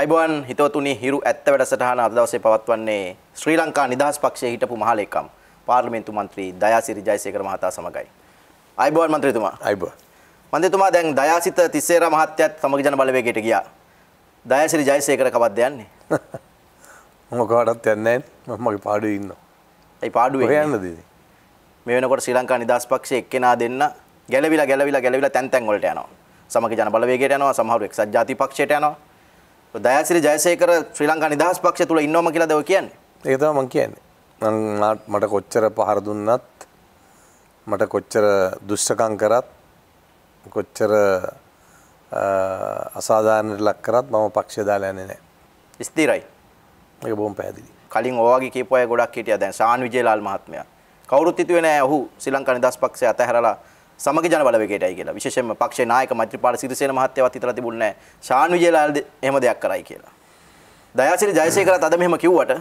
අයිබෝන් හිතවතුනි හිරු ඇත්ත වැඩසටහන අද දවසේ පවත්වන්නේ ශ්‍රී ලංකා නිදහස් පක්ෂයේ හිටපු මහලේකම් පාර්ලිමේන්තු මන්ත්‍රී දයාසිරි ජයසේකර මහතා සමගයි. අයිබෝන් මන්ත්‍රීතුමා. අයිබෝන්. මන්ත්‍රීතුමා දැන් දයාසිත තිස්සේර මහත්තයත් සමග ජන බලවේගයට ගියා. දයාසිරි ජයසේකර කවද්ද යන්නේ? මම කවඩත් යන්නේ නැහැ. මම මගේ පාඩුවේ ඉන්නවා. ඒ පාඩුවේ. ඔය යන්නද ඉතින්? මේ වෙනකොට ශ්‍රී ලංකා නිදහස් පක්ෂයේ එක්කෙනා දෙන්න ගැලවිලා ගැලවිලා ගැලවිලා තැන් තැන් වලට යනවා. සමග ජන බලවේගයට යනවා, සමහරු එක්සත් ජාතික පක්ෂයට යනවා. දයාසිරි ජයසේකර ශ්‍රී ලංකා නිදහස් පක්ෂය තුල ඉන්නවම කියලාද ඔය කියන්නේ? ඒක තමයි මම කියන්නේ. මට කොච්චර පහර දුන්නත් මට කොච්චර දුෂ්ටකම් කරත් කොච්චර අසාධාරණයට ලක් කරත් මම පක්ෂය දාලා යන්නේ නැහැ. ස්ථිරයි. ඒක බොහොම පැහැදිලි. කලින් ඔයගේ කියපු අය ගොඩක් හිටියා දැන් සාන් විජේලාල් මහත්මයා. කවුරුත් හිතුවේ නැහැ ඔහු ශ්‍රී ලංකා නිදහස් පක්ෂය අතහැරලා සමග ජන බලවේගයටයි කියලා. විශේෂයෙන්ම පක්ෂේ නායක මෛත්‍රීපාල සිරිසේන මහත්තයවත් හිතලා තිබුණේ නැහැ. ශාන් විජේලාල් එහෙම දෙයක් කරයි කියලා. දයාසිරි ජයසේකරත් අද මෙහෙම කිව්වට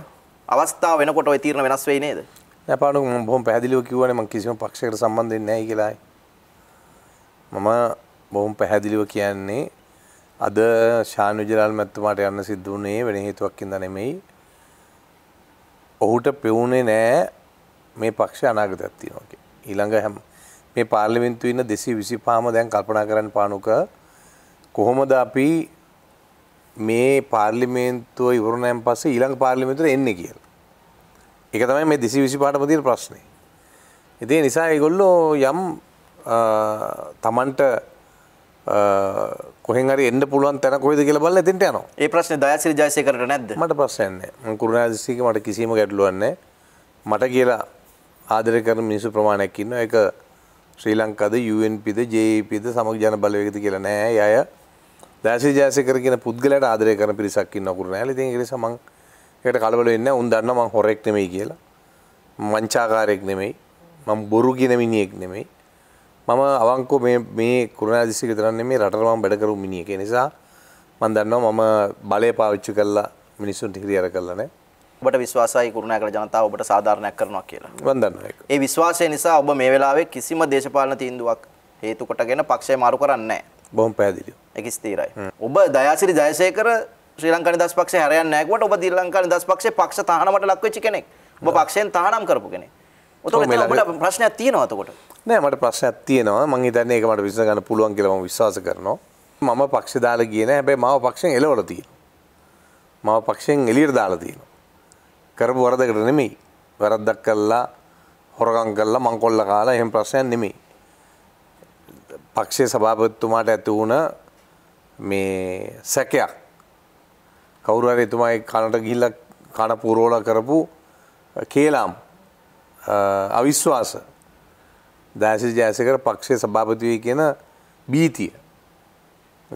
අවස්ථාව වෙනකොට ওই තීරණ වෙනස් වෙයි නේද? නෑ පාඩු මම බොහොම පැහැදිලිව කිව්වනේ මම කිසිම පක්ෂයකට සම්බන්ධ වෙන්නේ නැහැ කියලා. මම බොහොම පැහැදිලිව කියන්නේ අද ශාන් විජේලාල් මැතිතුමාට යන්න සිද්ධ වුණේ වෙන හේතුවක් ඉඳ නෙමෙයි. ඔහුට පෙවුනේ නෑ මේ පක්ෂ අනාගතයක් තියෙනවා කියලා. ඊළඟ හැම මේ පාර්ලිමෙන්තු ඉන්න දෙසී විසි පාම දැන් කල්පනා කරන්න පානුක කොහොමද අපි මේ පාර්ලිමේන්තුව ඉවරණයන් පස්සේ ඊළඟ පාර්ලිමේන්තුවට එන්නේ කියලා. ඒක තමයි මේ දෙසී විසි පාටම තියෙන ප්‍රශ්නේ. ඉතින් නිසා ඒගොල්ලෝ යම් තමන්ට කොහෙන් හරි එන්න පුළුවන් තැන කොහෙද කියලා බලලා එතෙන්ට යනවා. ඒ ප්‍රශ්නේ දයාසිරි ජයසේකරට නැද්ද? මට ප්‍රශ්නයක් නැහැ. මම කුරුණාදිසීක මට කිසිම ගැටලුවක් නැහැ. මට කියලා ආදරය කරන මිනිස්සු ප්‍රමාණයක් ඉන්නවා. ඒක ශ්‍රී ලංකාද UNPද ජපද සමක් ජන බලයකති කියලා නෑ අය දැසි ජෑසකරගෙන පුද්ගලට ආදරය කර පිරිසක්කින් නොකරු නෑ ති ඒ සමන් එකට කලබල වෙන්න උන් දන්න මං හොරෙක් නෙමෙයි කියලා මංචාකාරයෙක් නෙමෙයි මං බොරු ගෙන මිනිියෙක් නෙමෙයි මම අවංකෝ මේ කුරුණා දිසික තරන්නේ මේ රටරමම් වැඩකරු මිනිියක නිසා මන් දන්නවා මම බලය පාවිච්චි කල්ලා මිනිස්සුන් හිරියර කරලා නෑ ඔබට විශ්වාසයි කුරුණෑගල ජනතාව ඔබට සාධාරණයක් කරනවා කියලා. මම දන්නවා ඒක. ඒ විශ්වාසය නිසා ඔබ මේ වෙලාවේ කිසිම දේශපාලන තීන්දුවක් හේතු කොටගෙන පක්ෂය මාරු කරන්නේ නැහැ. බොහොම පැහැදිලිව. ඒක ස්ථිරයි. ඔබ දයාසිරි ජයසේකර ශ්‍රී ලංකා නිදහස් පක්ෂය හැරයන්නේ නැහැ කිව්වට ඔබ ශ්‍රී ලංකා නිදහස් පක්ෂයේ පක්ෂ තහනමට ලක් වෙච්ච කෙනෙක්. ඔබ පක්ෂයෙන් තහනම් කරපු කෙනෙක්. ඔතකොට ඔබට ප්‍රශ්නයක් තියෙනවා එතකොට. නෑ මට ප්‍රශ්නයක් තියෙනවා. මම හිතන්නේ ඒක මට විසඳ ගන්න පුළුවන් කියලා මම විශ්වාස කරනවා. මම පක්ෂ දාලා ගියේ නෑ. හැබැයි මාව පක්ෂෙන් එලවලා තියෙනවා. මාව පක්ෂෙන් එළියට දාලා තියෙනවා. කරපු වරදකට නෙමෙයි වැරද්දක් කල්ලා හොරගං කල්ලා මංකොල්ල කාලා එහෙම ප්‍රශ්නයක් නෙමෙයි පක්ෂයේ සභාපතිතුමාට ඇති වුණ මේ සැකයක් කවුරු හරි එතුමායි කනට ගිහිල්ලා කන පුරෝල කරපු කේලම් අවිශ්වාස දාසිරි ජයසේකර පක්ෂයේ සභාපති වෙයි කියන බීතිය.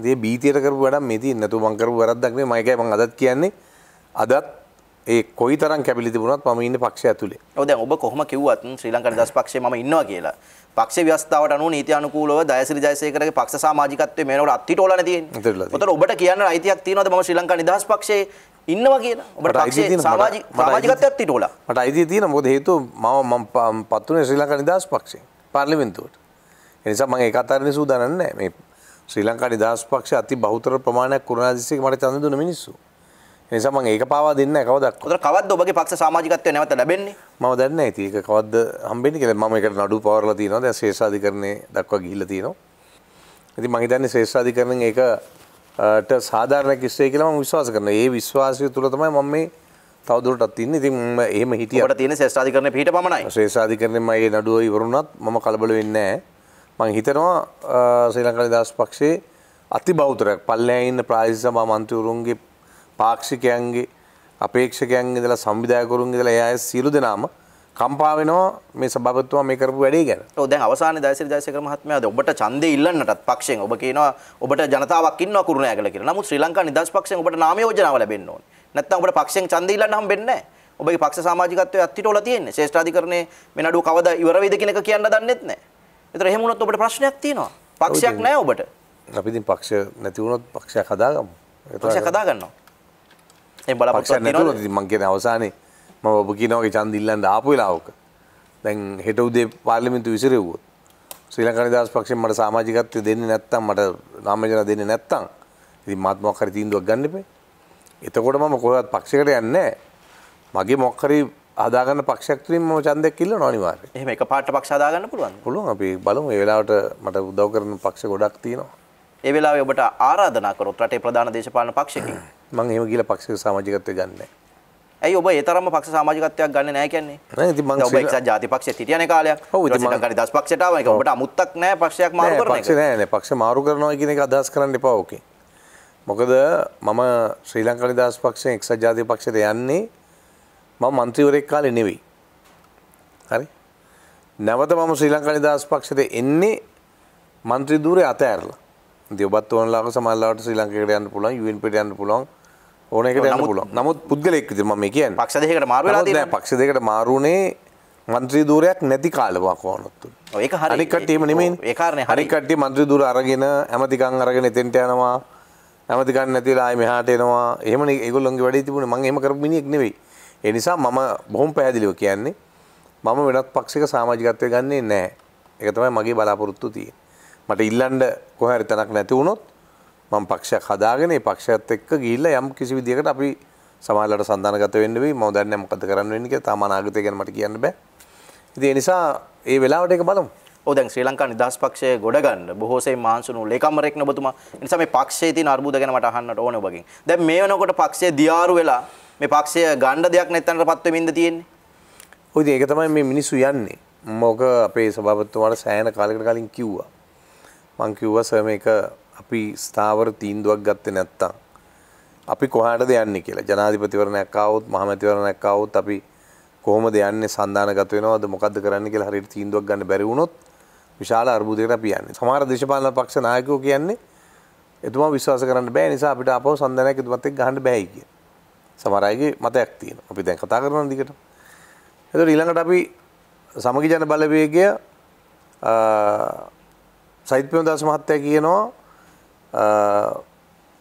ඒ බීතියට කරපු වැඩක් මේ තියෙන්නේ නැතු මං කරපු වැරද්දක් නෙමෙයි මම ඒකයි මං අදත් කියන්නේ අදත් ඒ කොයි තරම් කැපිලි තිබුණත් මම ඉන්නේ පක්ෂය ඇතුලේ. ඔව් දැන් ඔබ කොහොම කිව්වත් ශ්‍රී ලංකා නිදහස් පක්ෂයේ මම ඉන්නවා කියලා. පක්ෂ ව්‍යවස්ථාවට අනුව නීති අනුකූලව දයසිරි ජයසේකරගේ පක්ෂ සමාජිකත්වයේ මේනවට අත්හිටෝලානේ තියෙන්නේ. ඔතන ඔබට කියන්න අයිතියක් තියෙනවද මම ශ්‍රී ලංකා නිදහස් පක්ෂයේ ඉන්නවා කියලා ඔබට පක්ෂයේ සමාජික සමාජිකත්වයක් තිටෝලා. මට අයිතිය තියෙනවා මොකද හේතුව මම මම පත් වුණේ ශ්‍රී ලංකා නිදහස් පක්ෂයෙන් පාර්ලිමේන්තුවට. ඒ නිසා මම ඒක අතාරින්න සූදානම් නැහැ. මේ ශ්‍රී ලංකා නිදහස් පක්ෂය අති බහුතර ප්‍රමාණයක් කුරුණාදිස්ත්‍රික්කේ මට ඡන්ද දුන්න මිනිස්සු. නිසම ඒක පවා දෙන්න කවදක් කොතර කවත් ඔබගේ පක්ෂ සමාජිකත්වය නැවත ලැබෙන්නේ මම දන්න ඇති ඒක කවද්ද හම්බෙන්නේ කියලා මම ඒකට නඩු පවරලා තියෙනවා දැන් ශේෂාධිකරණය දක්වා ගිහිල්ලා තියෙනවා ඉතින් මම හිතන්නේ ශේෂාධිකරණයෙන් ඒකට සාධාරණ කිස්සය කියලා මම විශ්වාස කරනවා ඒ විශ්වාසය තුළ තමයි මම මේ තවදුරටත් ඉන්නේ ඉතින් මම එහෙම හිටියා අපිට තියෙන ශේෂාධිකරණය පිට පමණයි ශේෂාධිකරණයෙන් මගේ නඩුව ඉවරුණත් මම කලබල වෙන්නේ නැහැ මම හිතනවා ශ්‍රී ලංකා නිදහස් පක්ෂයේ අති බෞතරයක් පල්ලෑ ඉන්න ප්‍රාදේශීය සභා මන්ත්‍රීවරුන්ගේ පාක්ෂිකයන්ගේ අපේක්ෂකයන් ඉදලා සංවිධායකරුන් ඉදලා එයා සියලු දෙනාම කම්පා වෙනවා මේ සභාපතිතුමා මේ කරපු වැඩේ ගැන. ඔව් දැන් අවසානයේ දයසිරි දයසේකර මහත්මයා ද ඔබට ඡන්දේ ඉල්ලන්නටත් පක්ෂයෙන් ඔබ කියනවා ඔබට ජනතාවක් ඉන්නවා කුරුණෑ කියලා කියලා. නමුත් ශ්‍රී ලංකා නිදහස් පක්ෂයෙන් ඔබට නාම යෝජනාව ලැබෙන්න ඕනේ. නැත්නම් ඔබට පක්ෂයෙන් ඡන්දේ ඉල්ලන්න හම්බෙන්නේ නැහැ. ඔබගේ පක්ෂ සමාජිකත්වයේ අත්හිටවලා තියෙන්නේ. ශ්‍රේෂ්ඨාධිකරණයේ මේ නඩුව කවදා ඉවර වෙයිද කියන එක කියන්න දන්නෙත් නැහැ. ඒතර එහෙම වුණොත් ඔබට ප්‍රශ්නයක් තියෙනවා. පක්ෂයක් නැහැ ඔබට. අපි ඉතින් පක්ෂ නැති වුණොත් පක්ෂයක් හදාගමු. පක්ෂයක් හදාගන්නවා. බල නැතුව මංගේ අවසානය ම ඔබකි නෝගේ චන්දිල්ලන්ට ආපු වෙලාවක දැන් හෙට උදේ පාර්ලිමිතු විසිරවූ ශ්‍රීලංකා නිදහස් පක්ෂයෙන් මට සමාජිකත්වය දෙන්නේ නැත්තම් මට නාමජන දෙන්නේ නැත්තම් ඉතින් මාත් මොකක් හරි තීන්දුවක් ගන්න එපේ එතකොට මම කොහෙවත් පක්ෂයකට යන්නේ මගේ මොකක් හරි හදාගන්න පක්ෂයක් තුලින් මම ඡන්දයක් ඉල්ලනවා අනිවාර්යයෙන් එහෙම එක පාට පක්ෂ හදාගන්න පුළුවන් පුළුවන් අපි බලමු මේ වෙලාවට මට උදව් කරන පක්ෂ ගොඩක් තියෙනවා ඒ වෙලාවේ ඔබට ආරාධනා කරොත් රටේ ප්‍රධාන දේශපාලන පක්ෂකින් මං එහෙම කියලා පක්ෂික සමාජිකත්වය ගන්නෑ. ඇයි ඔබ ඒ තරම්ම පක්ෂ සමාජිකත්වයක් ගන්න නැහැ කියන්නේ? නෑ ඉතින් මං ඔබ එක්සත් ජාතික පක්ෂයේ හිටියනේ කාලයක්. ඔව් ඉතින් මං කරි 10 පක්ෂයට ආවා. ඒක ඔබට අමුත්තක් නෑ පක්ෂයක් මාරු කරන එක. පක්ෂ නෑ නෑ පක්ෂ මාරු කරනවා කියන එක අදහස් කරන්න එපා ඕකේ. මොකද මම ශ්‍රී ලංකා නිදහස් පක්ෂයෙන් එක්සත් ජාතික පක්ෂයට යන්නේ මම മന്ത്രിවරයෙක් කාලේ නෙවෙයි. හරි? නැවත මම ශ්‍රී ලංකා නිදහස් පක්ෂයට එන්නේ മന്ത്രി ධූරේ අතෑරලා. ඉතින් ඔබත් ඕනලාක සමාජලාවට ශ්‍රී ලංකාවට යන්න පුළුවන්, UN පිට යන්න පුළුවන්. ඕනක යන්න පුලන් නමුත් පුද්ගලෙක් ම මේ කියන් පක්ෂ දෙකට මාර පක්ෂ දෙකට මාරුණේ මන්ත්‍රී දූරයක් නැති කාලවා කෝනොත්තු ඒක හරිකටීම නෙමින් ඒකාරන හරිකට්ටි මන්ත්‍රී දුර අරගෙන ඇමතිකං අරගෙන එතෙන්ට යනවා ඇමතිකන් නැතිලායි මෙහාට එනවා එහම ඒගොල්ලොන්ගේ වැඩ තිබුණ මං එම කරමිනිෙක් නෙවෙයි එනිසා මම බොහොම පැහැදිලිව කියන්නේ මම වෙනත් පක්ෂික සාමාජිකත්වය ගන්නේ නෑ එකතමයි මගේ බලාපොරොත්තු තිය මට ඉල්ලන්ඩ කොහැරි තනක් නැති වුණොත් මම පක්ෂයක් හදාගෙන පක්ෂත් එක්ක ගිල්ල යම් කිසි විදිකට අපි සමාලට සඳානගත වෙන්නවී ම දැන්න මොකද කරන්න වෙන්නක තමානාගත ගැනට කියන්න බෑ ඉති නිසා ඒ වෙලාවට එක බලමු දැන් ශ්‍රී ලංකා නිදහස් පක්ෂය ගොඩගන්න බොහෝසේ මාන්සුණු ලේකම්වරයෙක් නබතුමා නිසා මේ පක්ෂයේ තියෙන අර්බුද ගැන මට අහන්නට ඕන ඔබගෙන්. දැන් මේ වෙනකොට පක්ෂය දියාරු වෙලා මේ පක්ෂය ගණ්ඩ දෙයක් නැත්තනටපත් වෙමින්ද තියෙන්නේ. ඔය ඉතින් ඒක තමයි මේ මිනිස්සු යන්නේ. මොක අපේ සභාපතිතුමාට සෑහෙන කාලයකට කලින් කිව්වා. මං කිව්වා සර් මේක අපි ස්ථාවර තීන්දුවක් ගත්තේ නැත්තම් අපි කොහාටද යන්නේ කියලා ජනාධිපතිවරණයක් ආවොත් මහමැතිවරණයක් ආවොත් අපි කොහොමද යන්නේ සන්දානගත වෙනවද මොකද්ද කරන්න කියලා හරියට තීන්දුවක් ගන්න බැරි වුණොත් විශාල අර්බුදයකට අපි යන්නේ. සමහර දේශපාලන පක්ෂ නායකයෝ කියන්නේ එතුමා විශ්වාස කරන්න බෑ නිසා අපිට අපව සන්දානයක් එතුමත් එක්ක ගහන්න බෑයි කිය. සමහර අයගේ මතයක් තියෙනවා. අපි දැන් කතා කරන දිගට. එතකොට ඊළඟට අපි සමගි ජන බලවේගය සයිත් ප්‍රේමදාස මහත්තයා කියනවා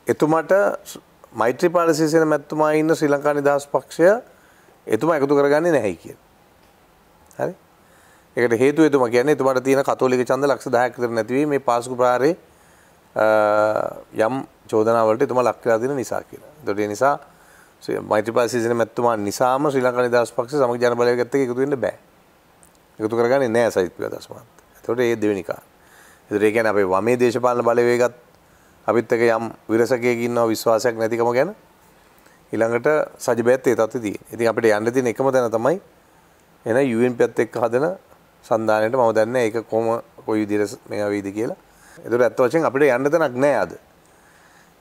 එතුමට මෛත්‍රී පාලසිසන මැත්තුමා ඉන්න ශ්‍රී ලංකා නිදහස් පක්ෂය එතුමා එකතු කරගන්නේ නැහැ කිය. හරි එකට හේතු එතුම කියන්නේ එතුමට තියෙන කතෝලික ඡන්ද ලක්ෂ 10ක් විතර නැතිවීම මේ පාසකු ප්‍රහාරේ යම් චෝදනාවලට එතුමා ලක් වෙලා දෙන නිසා කියලා. ඒකට ඒ නිසා මෛත්‍රීපාල සිසින මැතිතුමා නිසාම ශ්‍රී ලංකා නිදහස් පක්ෂය සමග ජන බලවේග එක්ක එකතු වෙන්න බෑ. එකතු කරගන්නේ නැහැ සයිත් පියදස් මහත්තයා. ඒකට ඒ දෙවෙනි කාරණා. ඒකට ඒ කියන්නේ අපේ වමේ දේශපාලන බලවේගත් අපිත් එක යම් විරසකයක ඉන්නවා විශ්වාසයක් නැතිකම ගැන ඊළඟට සජබයත් ඒ තත්ත්වෙ තියෙන. ඉතින් අපිට යන්න තියෙන එකම තැන තමයි එන UNP එත් එක්ක හදන සන්ධානයට මම දන්නේ ඒක කොහොම කොයි විදිහට මේවා වෙයිද කියලා. ඒතර ඇත්ත වශයෙන් අපිට යන්න තැනක් නැහැ අද.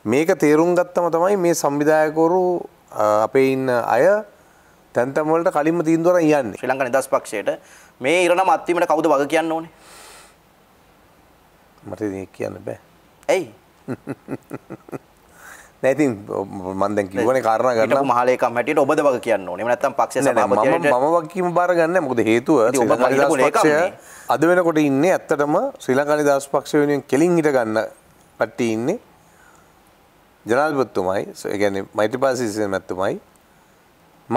මේක තේරුම් ගත්තම තමයි මේ සංවිධායකවරු අපේ ඉන්න අය තැන් තැන් වලට කලින්ම තීන්දුව අරන් යන්නේ. ශ්‍රී ලංකා නිදහස් පක්ෂයට මේ ඉරණම අත්වීමට කවුද වග කියන්න ඕනේ? මට ඒක කියන්න බෑ. ඇයි? නැති මන්දැ කිවන කාරණ කරන මහලක මට ඔබද වග කියන්න නමනත්තම් පක්ෂ ම වක්කීම බාරගන්න මොකද හේතුව පක්ෂය අද වෙනකොට ඉන්න ඇත්තටම ශ්‍රී ලංකානි දස් පක්ෂ වෙනෙන් කෙලින් හිට ගන්න පට්ටි ඉන්නේ ජනාල්පත්තුමයි ගැන මෛත්‍රපාසිසය මැත්තුමයි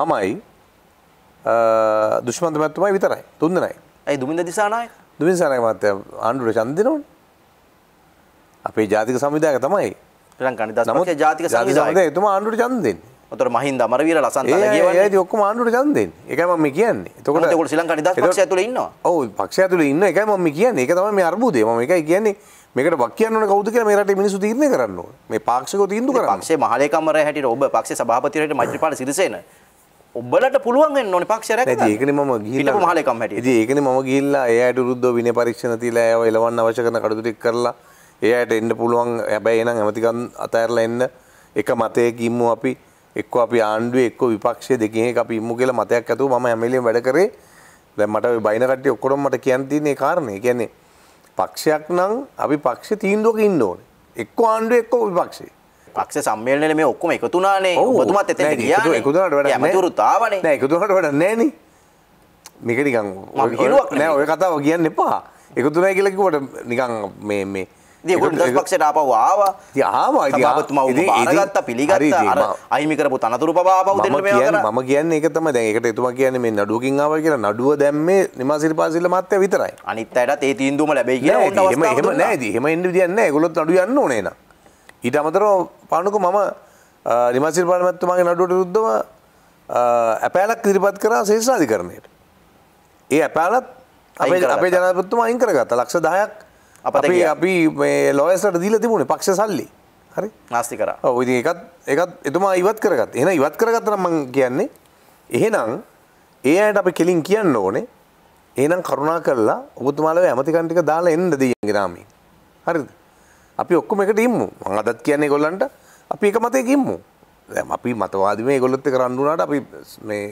මමයි දුෂ්මන්ත මැත්තුමයි විතරයි තුන්දනයි ඇයි දුමින්ද දිසානයි දුමින් සනයි මත ආණ්ඩුර චන්දනවන් අපේ ජාතික සම්විධායක තමයි ලංකානි දස්මක ජාතික සම්විධායක එතුමා ආණ්ඩුවට ඡන්ද දෙන්නේ. උතර මහින්ද අමරවීර ලසන්ත ගියවනේ. ඒ ඒ ඔක්කොම ආණ්ඩුවට ඡන්ද දෙන්නේ. ඒකයි මම කියන්නේ. එතකොට එතකොට ශ්‍රී ලංකානි දස් පක්ෂය ඇතුලේ ඉන්නවා. ඔව් පක්ෂය ඇතුලේ ඉන්න එකයි මම කියන්නේ. ඒක තමයි මේ අර්බුදය. මම ඒකයි කියන්නේ. මේකට වක් කියන්න ඕනේ කවුද කියලා මේ රටේ මිනිස්සු තීරණය කරන්න ඕනේ. මේ පාක්ෂිකව තීන්දුව කරන්න. පක්ෂේ මහලේකම්වරයා හැටියට ඔබ පක්ෂේ සභාපතිවරයාට මෛත්‍රීපාල සිරිසේන ඔබලට පුළුවන් වෙන්න ඕනේ පක්ෂය රැකගන්න. ඉතින් ඒකනේ මම ගිහිල්ලා මහලේකම් හැටියට. ඉතින් ඒකනේ මම ගිහිල්ලා එයාට විරුද්ධව විනය පරීක්ෂණ තියලා එයාව එලවන්න අවශ්‍ය කරන කඩතුටික් කරලා ඒ අයට එන්න පුළුවන් හැබැයි එනම් ඇමතිකන් අතඇරල එන්න එක මතයකිම්ම අපි එක්ක අපි ආණ්ඩුව එක්ක විපක්ෂය දෙකේ අපි ඉම්ම කියල මතයක් ඇතු ම ඇමලෙන් වැඩ කරේ දැ මට බයිනකට ඔක්කොරම් මට කියන්තින්නේ කාරණය කියන්නේ පක්ෂයක් නම් අපි පක්ෂ තීන්දුවක ඉන්න ඕන එක්ක ආණ්ඩුව එක්ක විපක්ෂේ පක්ෂ සම්මේලන මේ ඔක්කොම එකතුනානේ ඔබතුමත් එත එකතුරතාවන එකතුහට වැඩ නෑන මේකනිකං ඔය කතාව කියන්න එපා එකතුනයි කියලකිවට නිකං මේ මේ දකුණදස්පක්ෂට ආපව ආවා ආවා ආපතුමා ගත්ත පිළිගත්ත අර අයිමි කරපු තනතුරු පබාපව මම කියන්නේ එක තමයි දැන් ඒකට එතුමා කියන්නේ මේ නඩුවකින් ආවා කියලා නඩුව දැම්මේ නිමාසිරි පාසිල්ල මහත්තයා විතරයි අනිත් අයටත් ඒ තීන්දුවම ලැබෙයි කියලා ඔන්න අවස්ථාව එහෙම නැහැ එහෙම එන්න විදියක් නැහැ ඒගොල්ලොත් නඩු යන්න ඕනේ නා ඊට අමතරව පානුක මම නිමාසිරි පාලමැතිතුමාගේ නඩුවට විරුද්ධව අපෑලක් ඉදිරිපත් කරා ශේෂාධිකරණයට ඒ අපෑලත් අපේ අපේ ජනපත්තුම අයින් කරගත්ත ලක්ෂ දහයක් අපේ අපි ලොයසට දීල තිබුණේ පක්ෂ සල්ලි හරි නාස්ති කර ඉති එකත් එකත් එතුමා ඉවත් කරගත් එන ඉවත් කරගත්තනම් මං කියන්නේ එහෙනම් ඒ අයට අපි කෙලින් කියන්න ඕනේ ඒනම් කරුණා කරලා ඔබතුමාලව ඇමතිකන්ටික දාලා එන්න දීගේ නාමී හරිද අපි ඔක්කොම එකට ඉම්මු මං අදත් කියන්නේ ගොල්ලන්ට අපි එක මතයක ඉම්මු දැන් අපි මතවාදී මේ ගොල්ලොත් එක රණ්ඩු වුණාට අපි මේ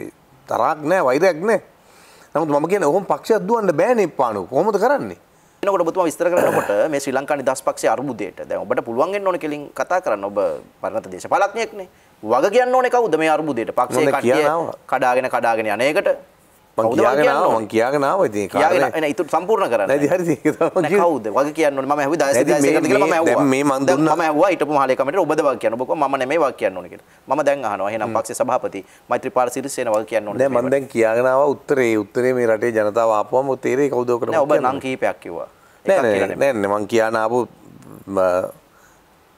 තරහක් නැහැ වෛරයක් නැහැ නමුත් මම කියන්නේ ඔහොම පක්ෂයක් දුවන්න බෑනේ පානු කොහොමද කරන්නේ එනකොට ඔබතුමා විස්තර කරනකොට මේ ශ්‍රී ලංකා නිදහස් පක්ෂයේ අරුමුදයට දැන් ඔබට පුළුවන් වෙන්න ඕන කෙලින් කතා කරන්න ඔබ පරණත දේශපාලඥයෙක්නේ වග කියන්න ඕනේ කවුද මේ අරුමුදයට පක්ෂේ කඩාගෙන කඩාගෙන යන එකට කියාගෙන ඉති ඉතු සම්පූර්ණ කරන්න හද වගේ කියන්න ම හ මේ මන්ද මට හලකමට ඔබද කියන්න බොක ම මේ වා කියන්න නක ම දැන් හන හනම් පක්ෂ සභාපති මෛත්‍ර පාර සිරිසේන වල් කියන්න මන්දැන් කියගෙනාව උත්තරේ උත්තරේ මේ රටේ ජනතාව අපම තේරේ කවදෝ කරන ඔබ නම් කීපයක්කිවා මං කියනාපු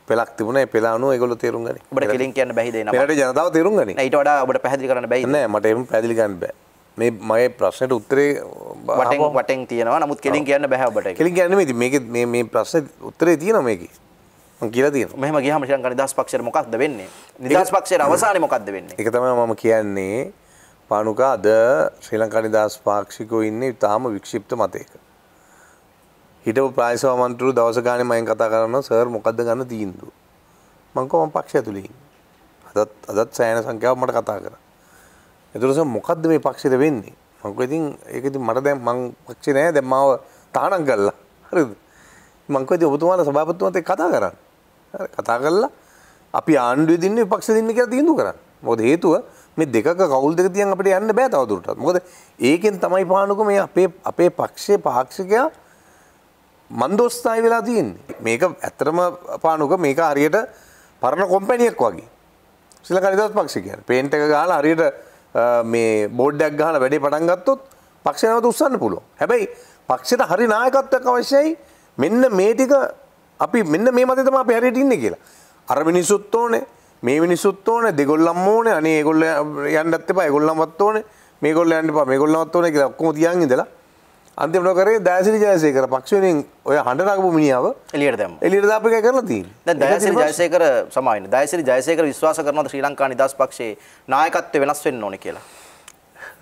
පෙලක් තිබුණ පෙලානු ගොල තේරුගන ට ලින් කියන්න බැහිද ට ජනතාව තේරුගන ට ඩ ඔබට පැදිි කරන බැයි මට පැදිලිගන්න බෑ මේ මගේ ප්‍රශ්නයට උත්තරේ වටෙන් වටෙන් තියෙනවා නමුත් කෙලින් කියන්න බැහැවට කෙලින් කියන්න ඉතින් මේක මේ මේ ප්‍රශ්නේ උත්තරේ තියෙනවා මේකේ මම කියලා තියෙනවා මෙහෙම ගියාම ශ්‍රී ලංකා නිදහස් පක්ෂයට මොකක්ද වෙන්නේ නිදහස් පක්ෂයේ අවසානේ මොකක්ද වෙන්නේ ඒක තමයි මම කියන්නේ පානුකා අද ශ්‍රී ලංකා නිදහස් පාක්ෂිකෝ ඉන්නේ ඉතාම වික්ෂිප්ත මතයක හිටපු ප්‍රායසව මන්ත්‍රු දවස ගානේ මම කතා කරනවා සර් මොකද්ද ගන්න තීන්දුව මම කොහොම පක්ෂය ඇතුළේ ඉන්නේ අදත් අදත් සෑහෙන සංඛ්‍යාවක් මට කතා කරා එතුරස මොකක්ද මේ පක්ෂිත වෙන්නේ මංක ඉතින් ඒකති මට දැ මං පක්ෂි නෑ දැ මාව තානක් ගල්ලා හරි මංකති ඔබතුමාට සභාපත්තුමත කතා කරන්න කතා කල්ලා අපි ආණ්ඩුව දින්න පක්ෂ දින්න කියලා තිීදු කරන්න මොද හේතුව මේ දෙක කවුල් දෙක තියන් අපට යන්න බෑ තවදුරට මොකද ඒකෙන් තමයි පානුක මේ අපේ අපේ පක්ෂය පාක්ෂිකයා මන්දෝස්ථායි වෙලා තියන්නේ මේක ඇත්තරම පානුක මේක හරියට පරණ කොම්පැනියක් වගේ සිලකනිදත් පක්ෂිකයන් පේන්ට එක ගාල හරියට මේ බෝඩ්ඩක් ගහන වැඩි පටන්ගත්තොත් පක්ෂණවත උත්සන්න පුළුව හැබැයි පක්ෂට හරි නායකත්තක අවශ්‍යයි මෙන්න මේටික අපි මෙන්න මේ මතතම පැරට ඉන්න කියලා අර මිනිසුත් ඕනේ මේ මිනිසුත් ඕන දෙගොල්ලම් ඕන අනේ ගොල්ල යන්නත් එපා ගොල්ලම්මත් ඕන මේ ගොල්ල යන්න පා මේ ගොල්ලමත් ඕන කියලා ඔක්කොම තියන් ඉඳලා අන්තිමනොකර දෑසිරි ජයසය කර පක්ෂණයෙන් ඔය හඬනකපු මිනිියාව එලියට දැම එලිට දාපික කරලති දෑසිරි ජයසයකර සමයින දෑසිරි ජයසයක විශවාස කරනට ශ්‍රී ලංකා නිදස් පක්ෂේ නායකත්ව වෙනස් වෙන්න ඕන කියලා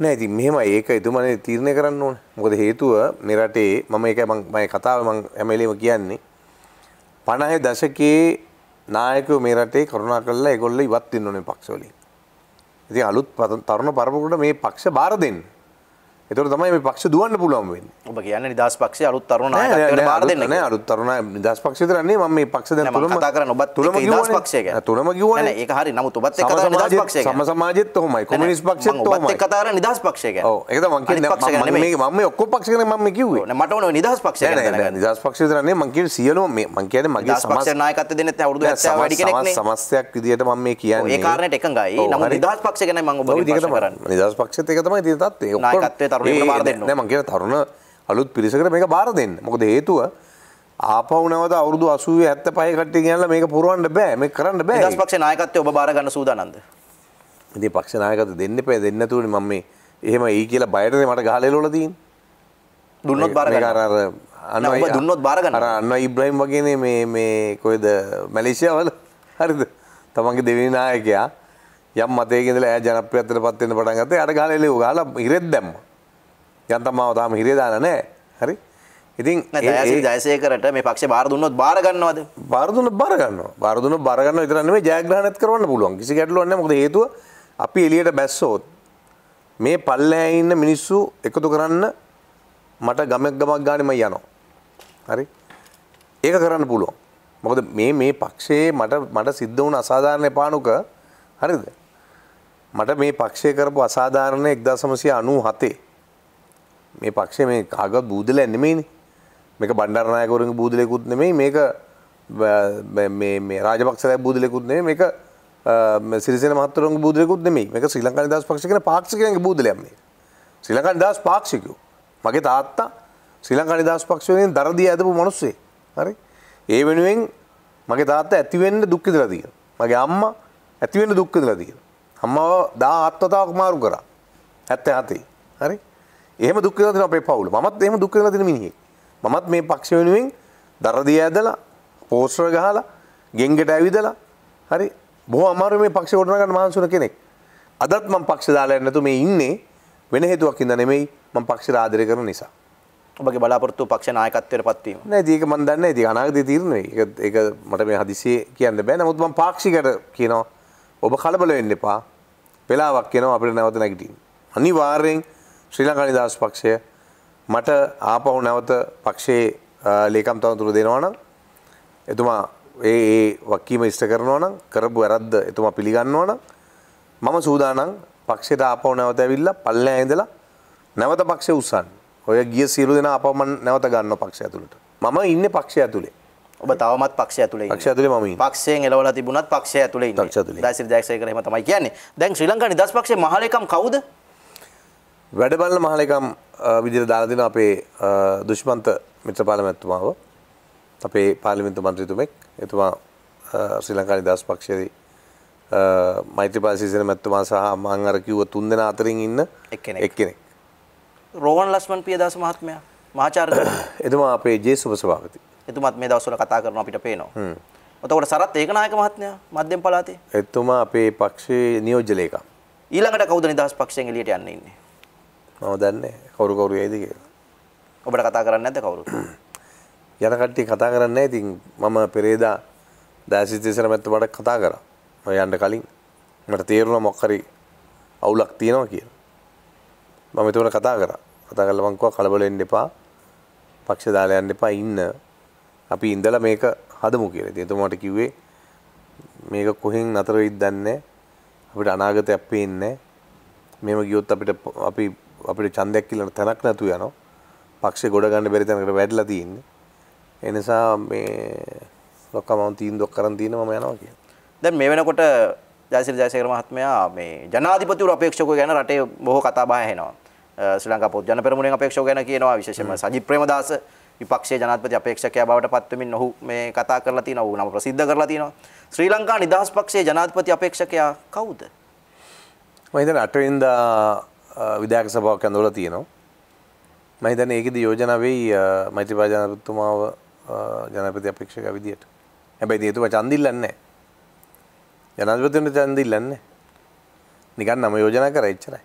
නෑති මෙම ඒක එතුමනේ තීරණය කරන්න ඕන මොකද හේතුව මෙරටේ මම එක මයි කතාව මං ඇමලේම කියන්නේ පණහය දශකයේ නායකව මේ රටේ කරුණා කරලා එකොල්ල ඉවත් දෙන්න ඕනේ පක්ෂවලින් ඉතින් අලුත් තරුණ පරපුරකට මේ පක්ෂ බාර දෙන්න එතර තමයි පක්ෂ දුවන්න පුළුවන් වෙන්න ඔබ කියන්න නිදස් පක්ෂ අලුත් තරුණ බාර දෙන්න අලුත් තරුණ නිදස් පක්ෂ තරන්නේ ම මේ පක්ෂ දෙන තුළම කර ඔබත් තුළම නිදස් පක්ෂය තුළම කිව ඒ හරි නමුත් ඔබත් පක්ෂ සම සමාජත් හොමයි කොමිනිස් පක්ෂ ඔබත් කතර නිදස් පක්ෂයක ඒක මම ඔක්කො පක්ෂක මම කිව මට නිදස් පක්ෂ නිදස් පක්ෂ තරන්නේ මංකිව සියලෝ මේ මංකන මගේ සමසනායකත දෙන අවුදු සමස්යක් විදිට මම මේ කියන්නේ ඒකාරනට එකඟයි නම නිදස් පක්ෂ ගැන මං ඔබ නිදස් පක්ෂ එක තමයි තිතත් ඒ නායකත්වය තර තරුණ බාර දෙන්න මගේ තරුණ අලුත් පිරිසකට මේක බාර දෙන්න මොකද හේතුව ආපවනවද අවුදු අසුව ඇත්ත පයකට කියල මේක පුරුවන්ට බෑ මේ කරන්න බෑ පක්ෂ නායකත්ය ඔබ බාරගන්න සූදානන්ද ඉති පක්ෂනායකත දෙන්න පැ දෙන්න තුනි මම මේ එහෙම ඒ කියලා බයටද මට ගාලලොලදී දුන්නොත් බාරකාර අන්න දුන්නොත් බාරගන්න අන්න ඉබ්‍රයිම් වගේන මේ කොයිද මැලේසියාවල හරිද තමන්ගේ දෙවෙනි නායකයා යම් මතයගෙදල ඇ ජනප්‍රත්තන පත්වෙන පටන්ගත අට ගාලලෝ ගාල ඉරෙත් දැම්ම යන්තම්මාව තාම හිරේදාන නෑ හරි ඉතින් ජයසයකරට මේ පක්ෂ බාරදුන්නොත් බාරගන්නවද බාරදුන බරගන්න බාරදුන බරගන්න විතරන්නේ ජයග්‍රහණත් කරන්න පුළුවන් කිසි ගැටලුවන්න මොද හේතුව අපි එලියට බැස්සෝත් මේ පල්ලෑ ඉන්න මිනිස්සු එකතු කරන්න මට ගමක් ගමක් ගානම යනවා හරි ඒක කරන්න පුළුවන් මොකද මේ මේ පක්ෂයේ මට මට සිද්ධ වුණ අසාධාරණ එපානුක හරිද මට මේ පක්ෂය කරපු අසාධාරණය එක්දා සමසය අනූ හතේ මේ පක්ෂේ මේ කාගත් බූදල ඇන්නෙමයිනි මේක බණ්ඩරණයකවරගේ බූදලෙකුත් නෙමෙයි මේක රාජපක්ෂය බූදලෙකුත් නෙමෙයි මේක සිරිසෙන මහත්තරන්ගේ බූදලෙකුත් නෙමෙයි මේක ශ්‍රී ලංකා නිදහස් පක්ෂය කියන පාක්ෂිකයන්ගේ බූදලයක් මේ ශ්‍රී ලංකා නිදහස් පාක්ෂිකයෝ මගේ තාත්තා ශ්‍රී ලංකා නිදහස් පක්ෂය වෙනුවෙන් දරදී ඇදපු මිනිස්සේ හරි ඒ වෙනුවෙන් මගේ තාත්තා ඇති වෙන්න දුක් විඳලා තියෙනවා මගේ අම්මා ඇති වෙන්න දුක් විඳලා තියෙනවා අම්මාව 17 වතාවක් මාරු කරා 77 හරි එහම දුක්කලතින අපේ පවුල මත් එම දුක්කලතින මිනිහ මත් මේ පක්ෂ වෙනුවෙන් දරදිය ඇදලා පෝස්ට්‍ර ගහලා ගෙන්ගෙට ඇවිදලා හරි බොහ අමාරු මේ පක්ෂ ගොඩනගන්න මහන්සුන කෙනෙක් අදත් මම පක්ෂ දාලා නැතු මේ ඉන්නේ වෙන හේතුවක් ඉඳ නෙමෙයි මම පක්ෂ ආදරය කරන නිසා ඔබගේ බලාපොරොත්තු පක්ෂ නායකත්වයට පත්වීම නෑ ඒක මම දන්නේ නෑ ඒක අනාගතයේ තීරණය ඒක ඒක මට මේ හදිසියේ කියන්න බෑ නමුත් මම පාක්ෂිකට කියනවා ඔබ කලබල වෙන්න එපා වෙලාවක් යනවා අපිට නැවත නැගිටින්න අනිවාර්යෙන් ශ්‍රී ලංකානි දහස් පක්ෂය මට ආපහු නැවත පක්ෂයේ ලේකම් තනතුරු දෙනවා නම් එතුමා ඒ ඒ වකීම ඉෂ්ට කරනවා නම් කරපු වැරද්ද එතුමා පිළිගන්නවා නම් මම සූදානම් පක්ෂයට ආපහු නැවත ඇවිල්ලා පල්ලෑ ඉඳලා නැවත පක්ෂය උස්සන්න. ඔය ගිය සියලු දෙනා ආපහු මම නැවත ගන්නවා පක්ෂය ඇතුළට. මම ඉන්නේ පක්ෂය ඇතුළේ. ඔබ තවමත් පක්ෂය ඇතුළේ ඉන්නේ. පක්ෂය ඇතුළේ මම ඉන්නේ. පක්ෂයෙන් එලවලා තිබුණත් පක්ෂය ඇතුළේ ඉන්නේ. පක්ෂය ඇතුළේ. දාසිරි ජයසේකර එහෙම තමයි කියන්නේ. දැන් ශ්‍රී ලංකා නිදහස් පක්ෂයේ මහලේකම් කවුද? වැඩබලන මහලකම් විදිර දාලදින අපේ දුෂ්මන්ත මිත්‍ර පාලමැත්තුමාව අපේ පාලිමින්තු මන්ත්‍රීතුමෙක් එතුමා ශ්‍රී ලංකානි දස් පක්ෂයේදී මෛත්‍රපාල සිසින මැත්තුමා සහ මං අර කිව්ව තුන් දෙනා අතරින් ඉන්න එක්කෙනෙක් රෝහන් ලස්මන් පියදාස මහත්මයා මහාචාර්ය එතුමා අපේ ජේසුප සභාපති එතුමාත් මේ දවස්වල කතා කරනවා අපිට පේනවා එතකොට සරත් ඒකනායක මහත්මයා මධ්‍යම පළාතේ එතුමා අපේ පක්ෂයේ නියෝජ්‍ය ලේකම් ඊළඟට කවුද නිදහස් පක්ෂයෙන් එළියට යන්නේ ඉන්නේ මම දන්නේ කවුරු කවුරු ඇයිද කියලා. ඔබට කතා කරන්නේ නැද්ද කවුරු? යන කට්ටිය කතා කරන්නේ නැහැ. ඉතින් මම පෙරේදා දාසිතේසර මැත්ත මට කතා කරා. මම යන්න කලින් මට තේරුණා මොකක් හරි අවුලක් තියෙනවා කියලා. මම එතකොට කතා කරා. කතා කරලා මං කිව්වා කලබල වෙන්න එපා. පක්ෂ දාලා යන්න එපා ඉන්න. අපි ඉඳලා මේක හදමු කියලා. ඉතින් එතුමාට කිව්වේ මේක කොහෙන් නතර වෙයිද දන්නේ අපිට අනාගතයක් පේන්නේ මෙහෙම ගියොත් අපිට අපි අපිට චන්දයක් කියලට තැනක් නැතු යනවා පක්ෂ ගොඩගන්න බැරි තැනකට වැඩලා තියන්නේ එනිසා මේ ලොක්ක මම තීන්දුවක් කරන් තියෙන මම යනවා කිය දැන් මේ වෙනකොට ජයසිරි ජයසේකර මහත්මයා මේ ජනාධිපතිවරු අපේක්ෂකෝ ගැන රටේ බොහෝ කතා බහ එනවා ශ්‍රී ලංකා පොදු ජන පෙරමුණෙන් අපේක්ෂකෝ ගැන කියනවා විශේෂයෙන්ම සජිත් ප්‍රේමදාස විපක්ෂයේ ජනාධිපති අපේක්ෂකයා බවට පත්වමින් ඔහු මේ කතා කරලා තියෙනවා ඌ නම ප්‍රසිද්ධ කරලා තියෙනවා ශ්‍රී ලංකා නිදහස් පක්ෂයේ ජනාධිපති අපේක්ෂකයා කවුද මම හිතන්නේ අටවෙනිදා විධායක සභාවක් ඇඳවල තියෙනවා. මම හිතන්නේ ඒකෙදි යෝජනා වෙයි මෛත්‍රීපාල ජනාධිපතිතුමාව ජනාධිපති අපේක්ෂක විදියට. හැබැයි ඒතුමා ඡන්දිල්ලන්නේ නැහැ. ජනාධිපතිතුමා ඡන්දිල්ලන්නේ නැහැ. නිකන් නම යෝජනා කරා එච්චරයි.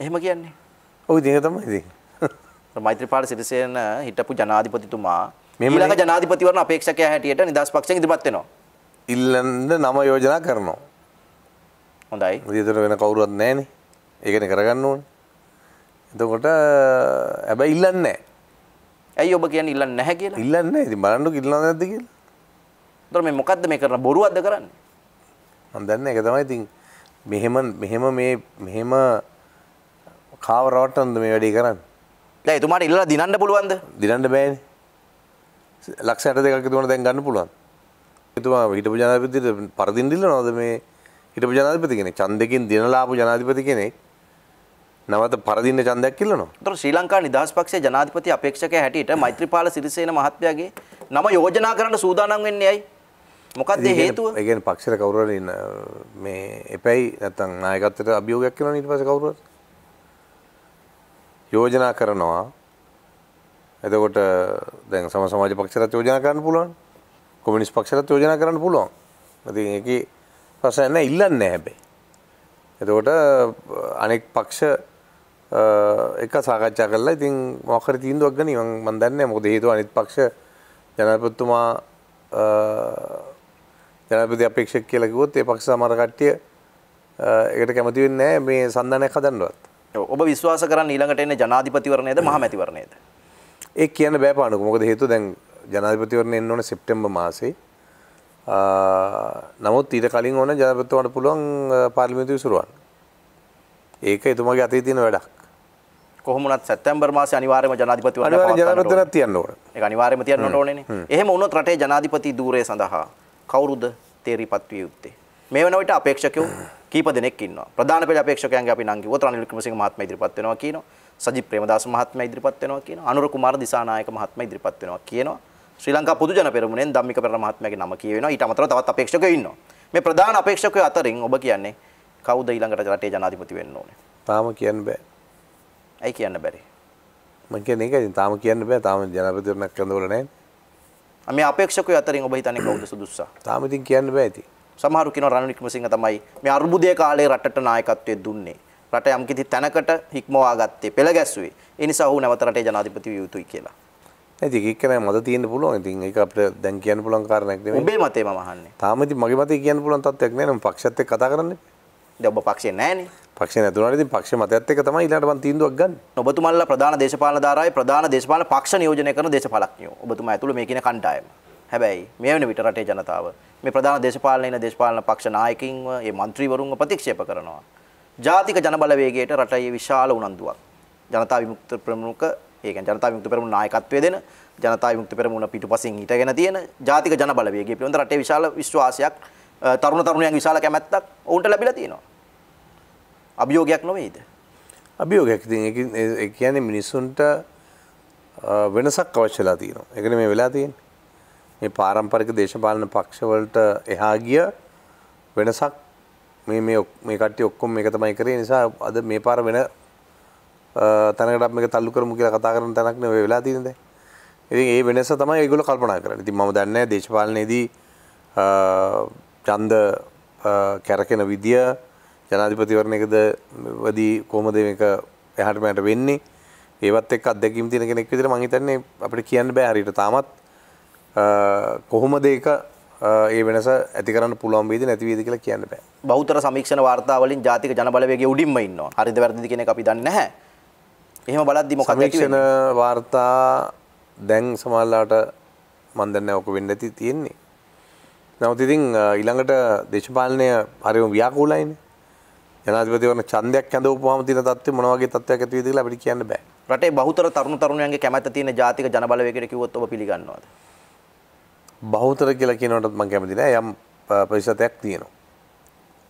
එහෙම කියන්නේ. ඔව් ඉතින් ඒක තමයි ඉතින්. මෛත්‍රීපාල සිරිසේන හිටපු ජනාධිපතිතුමා ඊළඟ ජනාධිපතිවරණ අපේක්ෂකයා හැටියට නිදහස් පක්ෂයෙන් ඉදිරිපත් වෙනවා. ඉල්ලන්න නම යෝජනා කරනවා. හොඳයි. ඉතින් වෙන කවුරුවත් නැහැනේ. ඒකන කරගන්න ඕන එතකොට ඇබ ඉල්ලන්න ඇයි ඔබ කිය ඉල්ලන්න නැහැ කියලා ඉල්ලන්න ඇති බලන්නු ඉල්ලන්න ඇද කියලා තොර මේ මොකක්ද මේ කරන බොරුවද කරන්න මන්දන්න එක තමයි ඉතින් මෙහෙම මෙහෙම මේ මෙහෙම කාවරවටන්ද මේ වැඩි කරන්න ඇතුමාට ඉල්ලා දිනන්න පුළුවන්ද දිනන්න බෑන ලක්ෂ ඇට දෙකක් තුවන දැන් ගන්න පුළුවන් එතුමා හිටපු ජනාධිපතිට පරදිින්දිල්ල නොද මේ හිටපු ජනාධිපති කෙනෙක් චන්දකින් දිනලාපු ජනාධිපති කෙනෙක් නවත පරදින්න ඡන්දයක් කිල්ලනවා. ඒතර ශ්‍රී ලංකා නිදහස් පක්ෂයේ ජනාධිපති අපේක්ෂකයා හැටියට මෛත්‍රීපාල සිරිසේන මහත්මයාගේ නම යෝජනා කරන්න සූදානම් වෙන්නේ ඇයි? මොකක්ද හේතුව? ඒ කියන්නේ පක්ෂේ කවුරු හරි මේ එපැයි නැත්තම් නායකත්වයට අභියෝගයක් කරනවා ඊට පස්සේ කවුරු හරි යෝජනා කරනවා. එතකොට දැන් සම සමාජ පක්ෂයට යෝජනා කරන්න පුළුවන්. කොමියුනිස්ට් පක්ෂයට යෝජනා කරන්න පුළුවන්. ඉතින් ඒකේ ප්‍රශ්නයක් නෑ ඉල්ලන්නේ නැහැ හැබැයි. එතකොට අනෙක් පක්ෂ එක සාකච්ඡා කරලා ඉතින් මොකර තීන්දුවක් ගනි මං මන් දන්නේ මොකද හේතුව අනිත් පක්ෂ ජනාධිපතිතුමා ජනාධිපති අපේක්ෂක කියලා කිව්වොත් ඒ පක්ෂ සමහර කට්ටිය ඒකට කැමති වෙන්නේ නැහැ මේ සම්දානයක් හදන්නවත් ඔබ විශ්වාස කරන්නේ ඊළඟට එන්නේ ජනාධිපතිවරණයද මහමැතිවරණයද ඒ කියන්න බෑ පානක මොකද හේතුව දැන් ජනාධිපතිවරණය එන්න ඕනේ සෙප්ටැම්බර් මාසේ නමුත් ඊට කලින් ඕන ජනපතිතුමාට පුළුවන් පාර්ලිමේන්තුව විසුරුවන්න ඒක එතුමාගේ අතේ තියෙන වැඩක් කොහොමනත් සැතැම්බර් මාසේ අනිවාර්යයෙන්ම ජනාධිපතිවරණය පවත්වන්න තියන්න ඕන. ඒක අනිවාර්යයෙන්ම තියන්න ඕනේනේ. එහෙම වුණොත් රටේ ජනාධිපති ධූරය සඳහා කවුරුද තේරීපත් විය යුත්තේ? මේ වෙන විට අපේක්ෂකයෝ කීප දෙනෙක් ඉන්නවා. ප්‍රධාන පෙළ අපේක්ෂකයන්ගේ අපි නම් කිව්වොත් රනිල් වික්‍රමසිංහ මහත්මයා ඉදිරිපත් වෙනවා කියනවා. සජිත් ප්‍රේමදාස මහත්මයා ඉදිරිපත් වෙනවා කියනවා. අනුර කුමාර දිසානායක මහත්මයා ඉදිරිපත් වෙනවා කියනවා. ශ්‍රී ලංකා පොදු ජන පෙරමුණෙන් ධම්මික පෙරේර මහත්මයාගේ නම කියවෙනවා. ඊට අමතරව තවත් අපේක්ෂකයෝ ඉන්නවා. මේ ප්‍රධාන අපේක්ෂකයෝ අතරින් ඔබ කියන්නේ කවුද ඊළඟට රටේ ජනාධිපති වෙන්න ඕනේ? තාම කියන්න බෑ. ඇයි කියන්න බැරි මක එක තාම කියන්න බෑ තාම ජනපතිරණක් කඳවලන ම අපේක්ෂක අතර ඔබ තන කවද සුදුස්ස තාමතින් කියන්න බෑති සමහරු කියන රණනික්ම සිංහ තමයි මේ අර්බුදය කාලේ රටට නායකත්වය දුන්නේ රට යම්කිති තැනකට හික්මවා ගත්තේ පෙළ ගැස්වේ එනිසා හු නැවතරට ජනාධිපති යුතුයි කියලා ඇති එක්කන මත තියන්න පුළුවන් ඉතින් එක අපට දැන් කියන්න පුලන් කාරණයක් බේ මතේ මහන්න තාමති මගේ මත කියන්න පුලන් තත්යක් නෑනම් පක්ෂත්ත කතා කරන්නේ දෙඔබ පක්ෂය නෑනේ පක්ෂ නැතුනට පක්ෂ මතත් එක තමයි ඉලාට තීන්දුවක් ගන්න ඔබතුමල්ල ප්‍රධාන දේශපාල ධාරයි ප්‍රධාන දේශපාල පක්ෂ නියෝජනය කරන දේශපාලක්ඥයෝ ඔබතුමා ඇතුළු මේ කියන කණ්ඩායම හැබැයි මේ වෙන විට රටේ ජනතාව මේ ප්‍රධාන දේශපාලන දේශපාලන පක්ෂ නායකින්ව ඒ මන්ත්‍රීවරුන්ව ප්‍රතික්ෂේප කරනවා. ජාතික ජනබලවේගයට රටේ විශාල උනන්දුවක්. ජනතා විමුක්ත ප්‍රමුඛ ඒ කියන්නේ ජනතා විමුක්ත පෙරමුණ නායකත්වය දෙන ජනතා විමුක්ත පෙරමුණ පිටුපසින් හිටගෙන තියෙන ජාතික ජනබලවේගය පිළිබඳ රටේ විශාල විශ්වාසයක් තරුණ තරුණියන් විශාල කැමැත්තක් ඔවුන්ට ලැබිලා තියෙනවා. අභියෝගයක් නොවේද? අභියෝගයක් ඉතින් ඒ කියන්නේ මිනිසුන්ට වෙනසක් අවශ්‍යලා තියෙනවා. ඒකනේ මේ වෙලා තියෙන්නේ. මේ පාරම්පරික දේශපාලන පක්ෂවලට එහා ගිය වෙනසක් මේ මේ මේ කට්ටිය ඔක්කොම මේක තමයි කරේ නිසා අද මේ පාර වෙන තැනකට මේක තල්ලු කරමු කියලා කතා කරන තැනක් නෙවෙයි වෙලා තියෙන්නේ දැන්. ඉතින් ඒ වෙනස තමයි ඒගොල්ලෝ කල්පනා කරන්නේ. ඉතින් මම දන්නේ දේශපාලනයේදී ඡන්ද කැරකෙන විදිය ජනාධිපතිවරණයකද වදී කොහොමද මේක එහාට මෙහාට වෙන්නේ ඒවත් එක්ක අත්දැකීම් තියෙන කෙනෙක් විදිහට මම හිතන්නේ අපිට කියන්න බෑ හරියට තාමත් කොහොමද ඒක ඒ වෙනස ඇති කරන්න පුළුවන් වේද නැති වේද කියලා කියන්න බෑ. බහුතර සමීක්ෂණ වාර්තා වලින් ජාතික ජනබලවේගයේ උඩින්ම ඉන්නවා. හරිද වැරදිද කියන එක අපි දන්නේ නැහැ. එහෙම බලද්දි මොකක්ද සමීක්ෂණ වාර්තා දැන් සමහරලාට මම දන්නේ ඔක වෙන්න ඇති තියෙන්නේ. නමුත් ඉතින් ඊළඟට දේශපාලනය හරිම ව්‍යාකූලයිනේ. ජනාධිපතිවරණ ඡන්දයක් ඇඳවපුවාම තියෙන තත්ත්වය මොන වගේ තත්ත්වයක් ඇති වෙයිද කියලා අපිට කියන්න බෑ. රටේ බහුතර තරුණ තරුණියන්ගේ කැමැත්ත තියෙන ජාතික ජනබලවේගයට කිව්වොත් ඔබ පිළිගන්නවද? බහුතර කියලා කියනකොටත් මම කැමති නෑ. යම් ප්‍රතිශතයක් තියෙනවා.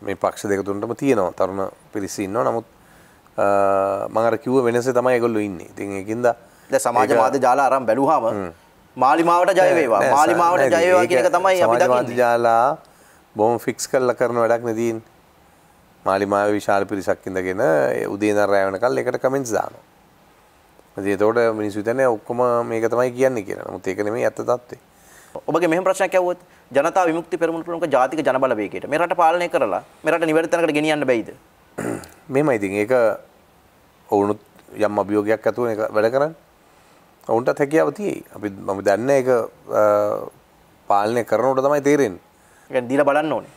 මේ පක්ෂ දෙක තුනටම තියෙනවා. තරුණ පිරිස ඉන්නවා. නමුත් මම අර කිව්ව වෙනසේ තමයි ඒගොල්ලෝ ඉන්නේ. ඉතින් ඒකින්ද දැන් සමාජ මාධ්‍ය ජාලා අරන් බැලුවාම මාලිමාවට ජය වේවා. මාලිමාවට ජය වේවා කියන එක තමයි අපි දකින්නේ. සමාජ මාධ්‍ය ජාලා බොහොම ෆික්ස් කරලා කරන වැඩක් නෙදීන්නේ. මාලිමාව විශාල පිරිසක් ඉඳගෙන උදේ ඉඳන් රැ වෙනකල් එකට කමෙන්ට්ස් දානවා. ඉතින් ඒතකොට මිනිස්සු හිතන්නේ ඔක්කොම මේක තමයි කියන්නේ කියලා. නමුත් ඒක නෙමෙයි ඇත්ත తත්වේ. ඔබගේ මෙහෙම ප්‍රශ්නයක් ඇහුවොත් ජනතා විමුක්ති පෙරමුණ ප්‍රමුඛ ජාතික ජනබල වේගයට මේ රට පාලනය කරලා මේ රට නිවැරදි තැනකට ගෙනියන්න බැයිද? මෙහෙමයි ඉතින් ඒක ඔවුනුත් යම් අභියෝගයක් ඇතුව ඒක වැඩ කරන්නේ. ඔවුන්ටත් හැකියාව තියෙයි. අපි මම දන්නේ ඒක පාලනය කරනකොට තමයි තේරෙන්නේ. ඒක දීලා බලන්න ඕනේ.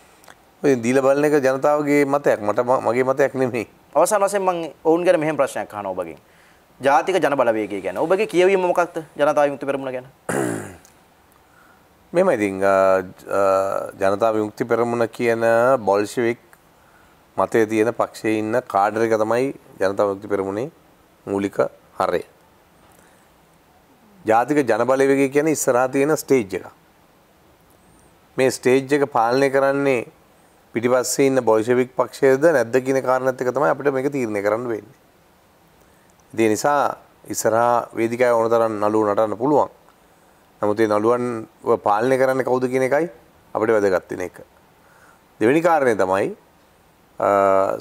දීල බලන එක ජනතාවගේ මතයක් මට මගේ මතයක් නෙමේ අවසාන වශයෙන් මම ඔවුන් ගැන මෙහෙම ප්‍රශ්නයක් අහනවා ඔබගෙන් ජාතික ජන බලවේගය ගැන ඔබගේ කියවීම මොකක්ද ජනතා විමුක්ති පෙරමුණ ගැන මෙම ඉතින් ජනතා විමුක්ති පෙරමුණ කියන බොල්ෂිවික් මතය තියෙන පක්ෂයේ ඉන්න කාඩර එක තමයි ජනතා විමුක්ති පෙරමුණේ මූලික හරය ජාතික ජනබලවේගය කියන ඉස්සරහා තියෙන ස්ටේජ් එක මේ ස්ටේජ් එක පාලනය කරන්නේ පිටිපස්සේ ඉන්න බොයිෂවික් පක්ෂයද නැද්ද කියන කාරණත් එක තමයි අපිට මේක තීරණය කරන්න වෙන්නේ. ඒ නිසා ඉස්සරහා වේදිකාවේ ඕන තරම් නළුව නටන්න පුළුවන්. නමුත් ඒ නළුවන්ව පාලනය කරන්නේ කවුද කියන එකයි අපිට වැදගත් වෙන එක. දෙවෙනි කාරණේ තමයි